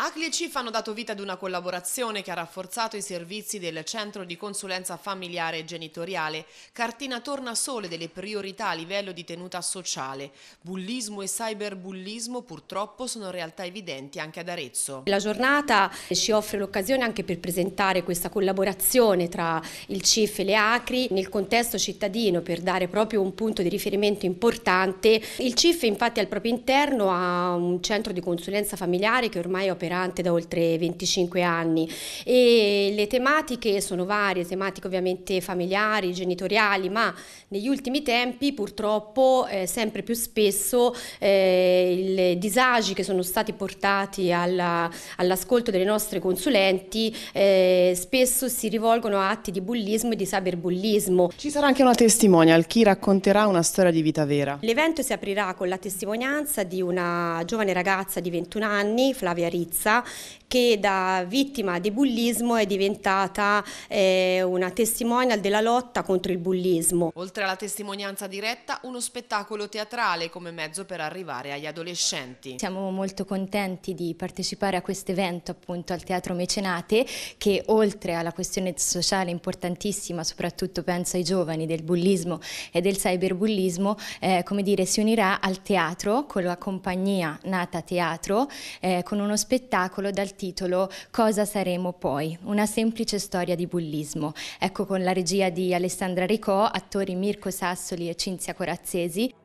ACLI e CIF hanno dato vita ad una collaborazione che ha rafforzato i servizi del Centro di Consulenza Familiare e Genitoriale, cartina torna sole delle priorità a livello di tenuta sociale. Bullismo e cyberbullismo purtroppo sono realtà evidenti anche ad Arezzo. La giornata ci offre l'occasione anche per presentare questa collaborazione tra il CIF e le ACRI nel contesto cittadino per dare proprio un punto di riferimento importante. Il CIF infatti al proprio interno ha un centro di consulenza familiare che ormai opera operante da oltre 25 anni e le tematiche sono varie, tematiche ovviamente familiari, genitoriali, ma negli ultimi tempi purtroppo eh, sempre più spesso eh, i disagi che sono stati portati all'ascolto delle nostre consulenti eh, spesso si rivolgono a atti di bullismo e di cyberbullismo. Ci sarà anche una testimonial, chi racconterà una storia di vita vera? L'evento si aprirà con la testimonianza di una giovane ragazza di 21 anni, Flavia Rizzi, Lambrezza che da vittima di bullismo è diventata eh, una testimonial della lotta contro il bullismo. Oltre alla testimonianza diretta, uno spettacolo teatrale come mezzo per arrivare agli adolescenti. Siamo molto contenti di partecipare a questo evento appunto al Teatro Mecenate che oltre alla questione sociale importantissima, soprattutto penso ai giovani del bullismo e del cyberbullismo, eh, come dire, si unirà al teatro con la compagnia Nata Teatro eh, con uno spettacolo spettacolo dal titolo Cosa saremo poi? Una semplice storia di bullismo. Ecco con la regia di Alessandra Ricò, attori Mirko Sassoli e Cinzia Corazzesi,